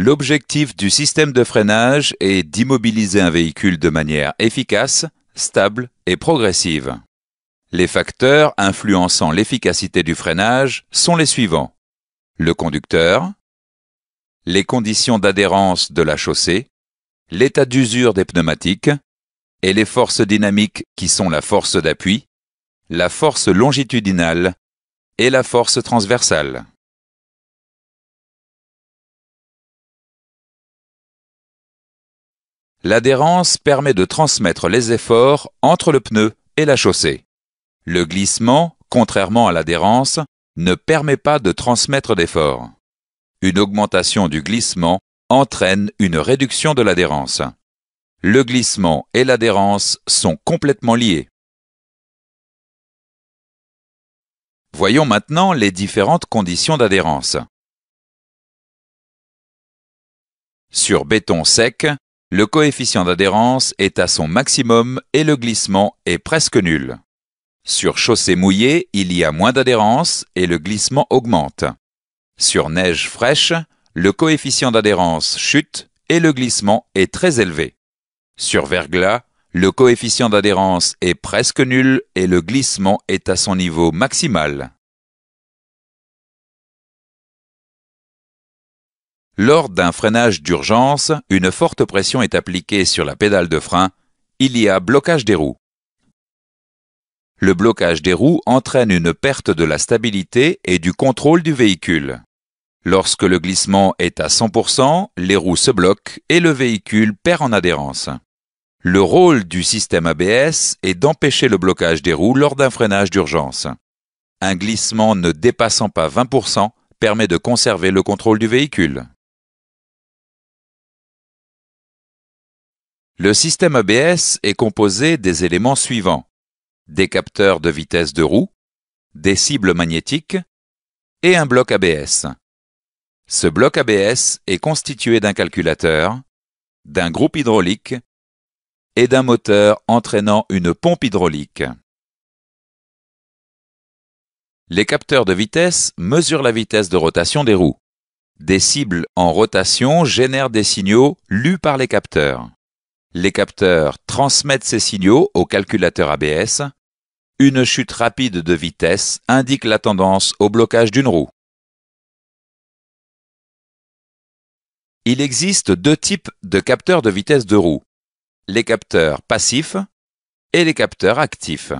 L'objectif du système de freinage est d'immobiliser un véhicule de manière efficace, stable et progressive. Les facteurs influençant l'efficacité du freinage sont les suivants. Le conducteur, les conditions d'adhérence de la chaussée, l'état d'usure des pneumatiques et les forces dynamiques qui sont la force d'appui, la force longitudinale et la force transversale. L'adhérence permet de transmettre les efforts entre le pneu et la chaussée. Le glissement, contrairement à l'adhérence, ne permet pas de transmettre d'efforts. Une augmentation du glissement entraîne une réduction de l'adhérence. Le glissement et l'adhérence sont complètement liés. Voyons maintenant les différentes conditions d'adhérence. Sur béton sec, le coefficient d'adhérence est à son maximum et le glissement est presque nul. Sur chaussée mouillée, il y a moins d'adhérence et le glissement augmente. Sur neige fraîche, le coefficient d'adhérence chute et le glissement est très élevé. Sur verglas, le coefficient d'adhérence est presque nul et le glissement est à son niveau maximal. Lors d'un freinage d'urgence, une forte pression est appliquée sur la pédale de frein, il y a blocage des roues. Le blocage des roues entraîne une perte de la stabilité et du contrôle du véhicule. Lorsque le glissement est à 100%, les roues se bloquent et le véhicule perd en adhérence. Le rôle du système ABS est d'empêcher le blocage des roues lors d'un freinage d'urgence. Un glissement ne dépassant pas 20% permet de conserver le contrôle du véhicule. Le système ABS est composé des éléments suivants des capteurs de vitesse de roue, des cibles magnétiques et un bloc ABS. Ce bloc ABS est constitué d'un calculateur, d'un groupe hydraulique et d'un moteur entraînant une pompe hydraulique. Les capteurs de vitesse mesurent la vitesse de rotation des roues. Des cibles en rotation génèrent des signaux lus par les capteurs les capteurs transmettent ces signaux au calculateur ABS. Une chute rapide de vitesse indique la tendance au blocage d'une roue. Il existe deux types de capteurs de vitesse de roue, les capteurs passifs et les capteurs actifs.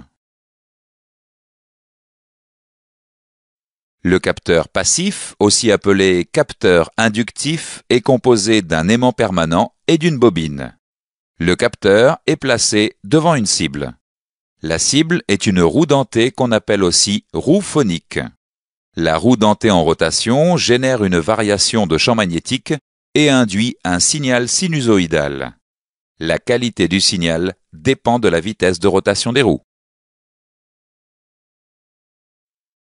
Le capteur passif, aussi appelé capteur inductif, est composé d'un aimant permanent et d'une bobine. Le capteur est placé devant une cible. La cible est une roue dentée qu'on appelle aussi roue phonique. La roue dentée en rotation génère une variation de champ magnétique et induit un signal sinusoïdal. La qualité du signal dépend de la vitesse de rotation des roues.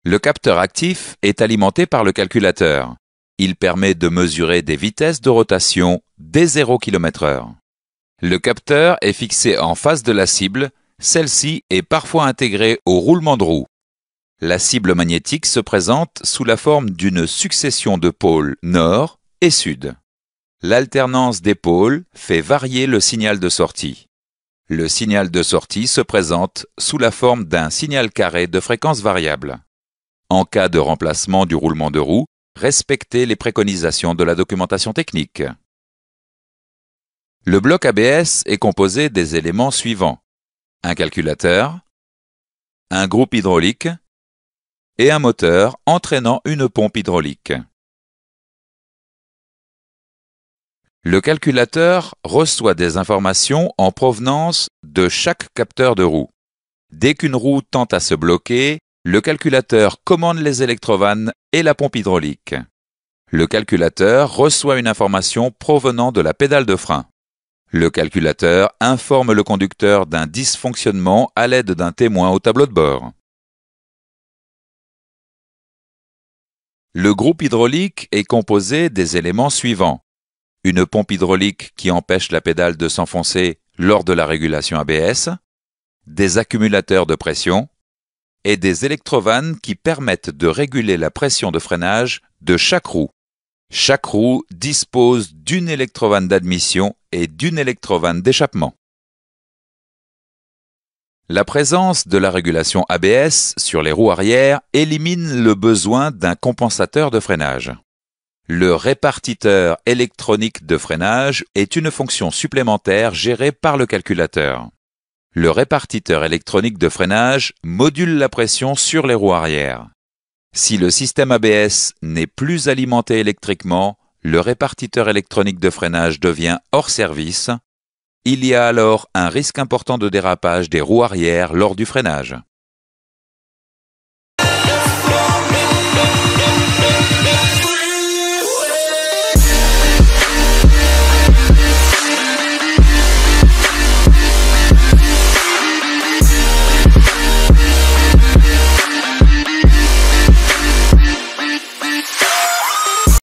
Le capteur actif est alimenté par le calculateur. Il permet de mesurer des vitesses de rotation dès 0 km/h. Le capteur est fixé en face de la cible, celle-ci est parfois intégrée au roulement de roue. La cible magnétique se présente sous la forme d'une succession de pôles nord et sud. L'alternance des pôles fait varier le signal de sortie. Le signal de sortie se présente sous la forme d'un signal carré de fréquence variable. En cas de remplacement du roulement de roue, respectez les préconisations de la documentation technique. Le bloc ABS est composé des éléments suivants. Un calculateur, un groupe hydraulique et un moteur entraînant une pompe hydraulique. Le calculateur reçoit des informations en provenance de chaque capteur de roue. Dès qu'une roue tente à se bloquer, le calculateur commande les électrovannes et la pompe hydraulique. Le calculateur reçoit une information provenant de la pédale de frein. Le calculateur informe le conducteur d'un dysfonctionnement à l'aide d'un témoin au tableau de bord. Le groupe hydraulique est composé des éléments suivants. Une pompe hydraulique qui empêche la pédale de s'enfoncer lors de la régulation ABS, des accumulateurs de pression et des électrovannes qui permettent de réguler la pression de freinage de chaque roue. Chaque roue dispose d'une électrovanne d'admission et d'une électrovanne d'échappement. La présence de la régulation ABS sur les roues arrière élimine le besoin d'un compensateur de freinage. Le répartiteur électronique de freinage est une fonction supplémentaire gérée par le calculateur. Le répartiteur électronique de freinage module la pression sur les roues arrière. Si le système ABS n'est plus alimenté électriquement, le répartiteur électronique de freinage devient hors service. Il y a alors un risque important de dérapage des roues arrière lors du freinage.